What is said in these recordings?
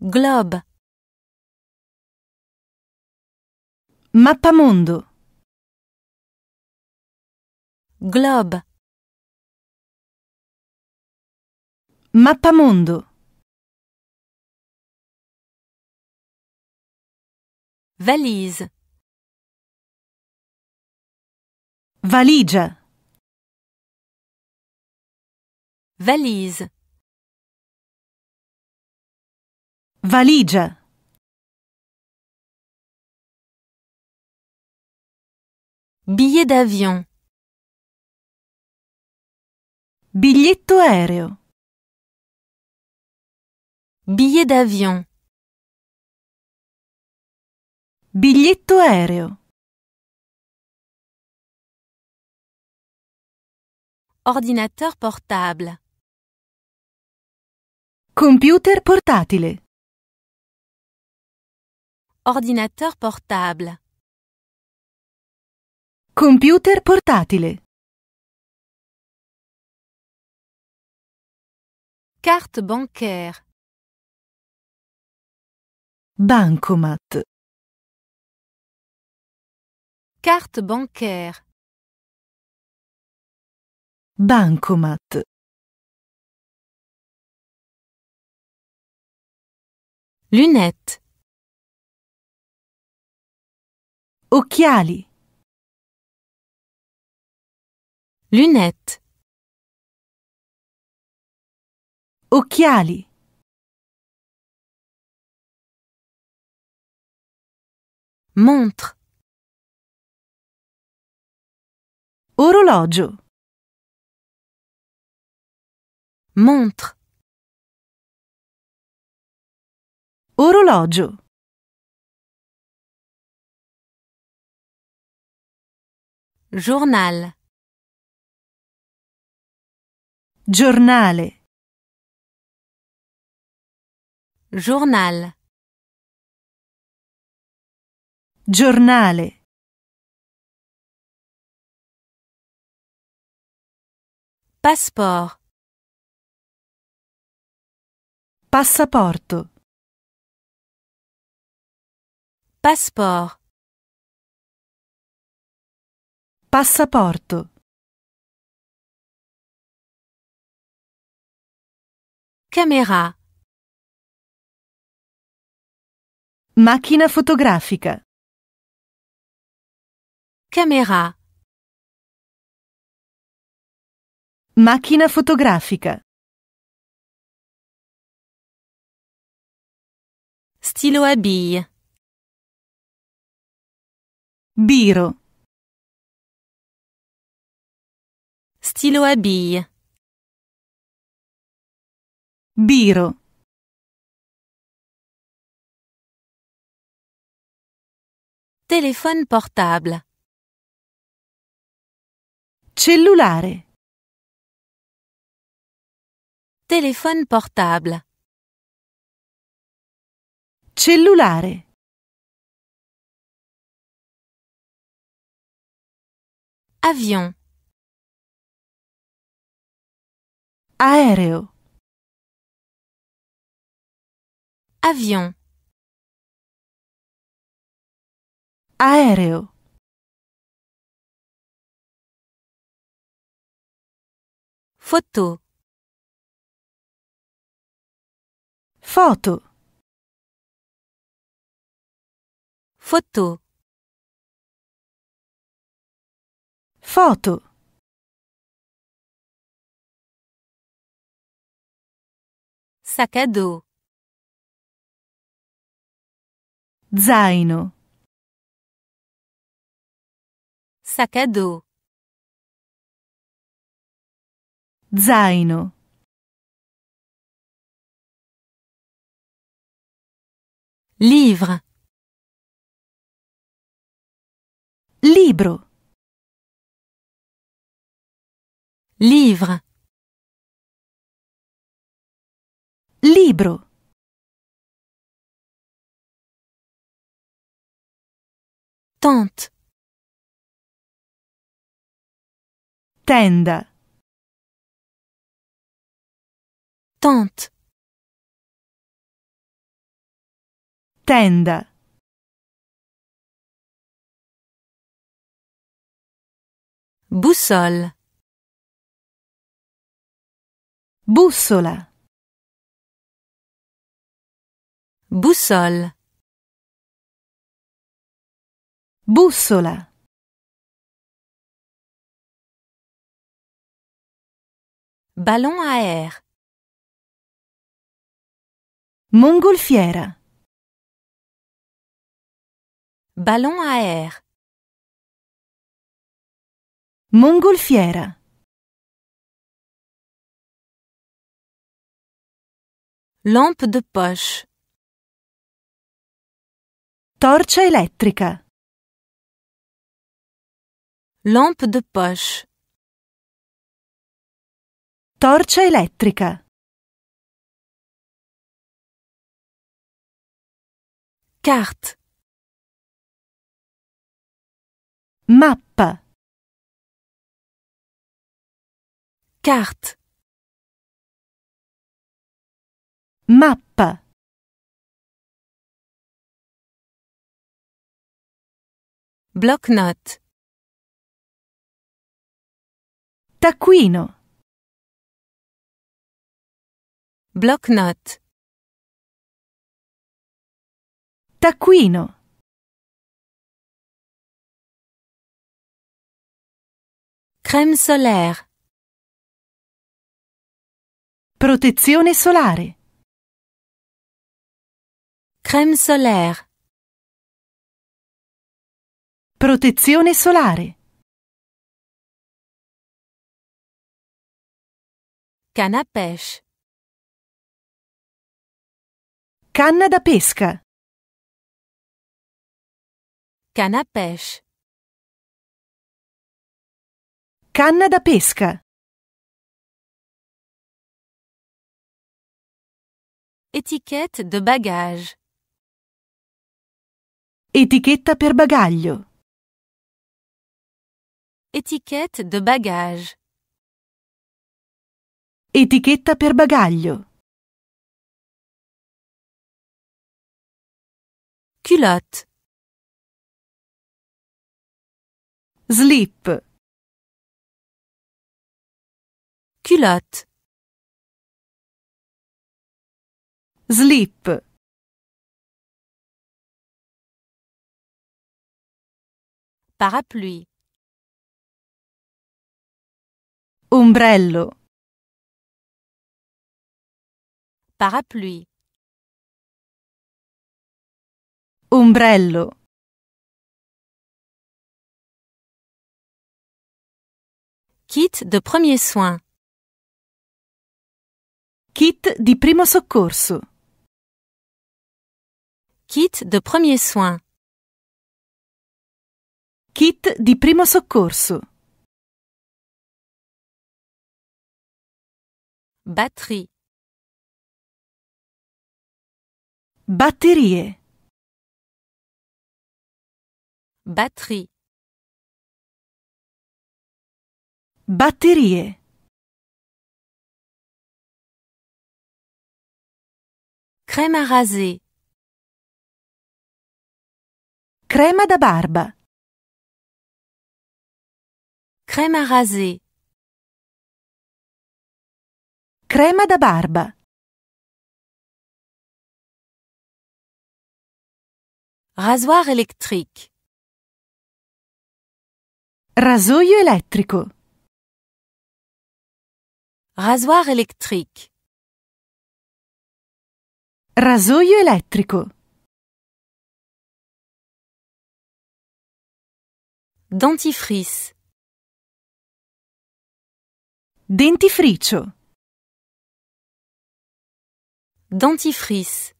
Globe. Mappamondo. Globe. Mappamondo. Valise. Valigia. Valise. Valigia. Billet d'avion. Biglietto aereo. Billet d'avion. Biglietto aereo. Ordinateur portable. Computer portatile. Ordinateur portable. Computer portatile. Carte bancaire. Bancomat. Carte bancaire. Bancomat. Lunettes. Occhiali. Lunettes. Occhiali. Montre. Orologio. Montre. Orologio. Journal. Giornale. Journal. Giornale. Passport. Passaporto. Passport. Passaporto. Camera. Macchina fotografica. Camera. Macchina fotografica. Stilo a bille. Biro. stylo à billes. Biro. Téléphone portable. Cellulare. Téléphone portable. Cellulare. Avion. aéreo avião aéreo foto foto foto foto sac à dos. Zaino. Sac à dos. Zaino. Livre. Libro. Livre. Libro Tente Tenda Tente Tenda Boussole Bussola Boussole. boussola, Ballon à air. Montgolfiera. Ballon à air. Montgolfiera. Lampe de poche. Torcia elettrica. Lampe de poche. Torcia elettrica. Carte. Mappa. Carte. Mappa. Blocknot. Taccuino. Blocknot. Taccuino. Crème solaire. Protezione solare. Crème solaire. Protezione solare. Canne Canna da pesca. Canne Canna da pesca. Etichette de bagage. Etichetta per bagaglio. Étiquette de bagage. étiquette per bagaglio. Culotte. Slip. Culotte. Slip. Parapluie. Ombrello. Parapluie. Ombrello. Kit de premier soin. Kit di primo soccorso. Kit de premier soin. Kit di primo soccorso. Batterie. Batterie. Batterie. Batterie. Crème à raser. à da barbe Crème à raser. Crema da barba. Rasoir électrique. Rasoio elettrico. Rasoir électrique. Rasoio elettrico. Dentifrice. Dentifricio dentifrice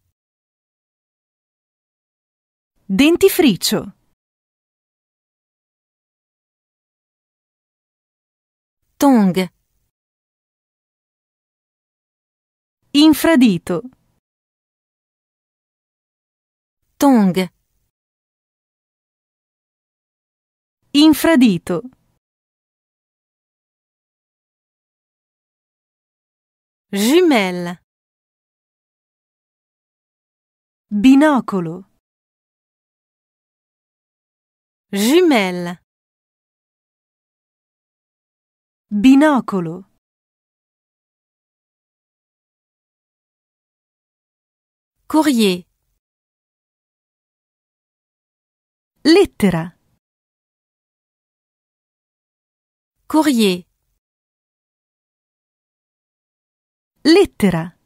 dentifricio Tong. infradito Tong. infradito jumelle binocolo jumelle binocolo courrier lettera courrier lettera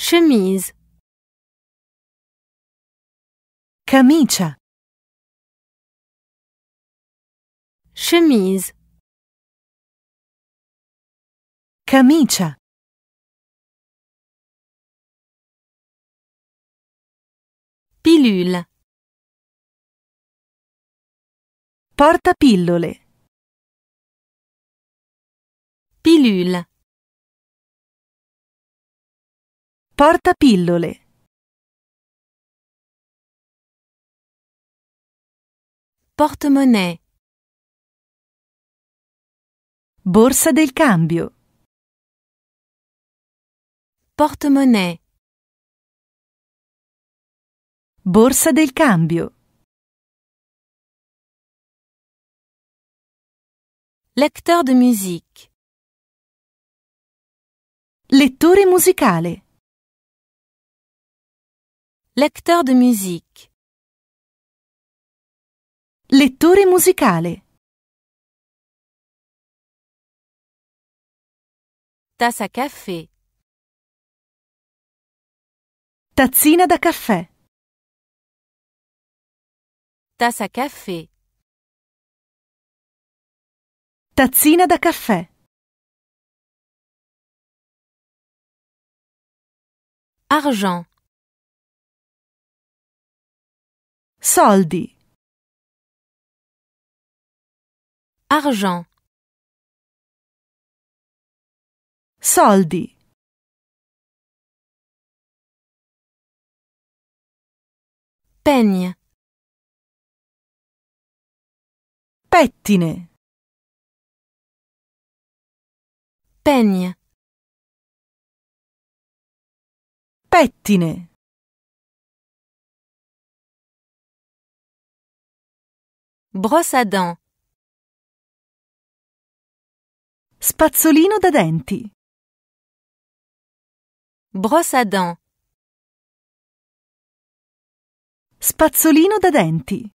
chemise camicia chemise camicia pilule porta pillole pilule porta pillole. Portemonnaie. Borsa del cambio. Portemonnaie. Borsa del cambio. Lecteur de musique. Lettore musicale. Lecteur de musique. Lettore musicale. Tasse à caffè. Tazzina da caffè. Tasse à caffè. Tazzina da caffè. Argent. Soldi. Argent. Soldi. Peigne. Pettine. Peigne. Pettine. Brosse à dents. Spazzolino da denti. Brosse à dents. Spazzolino da denti.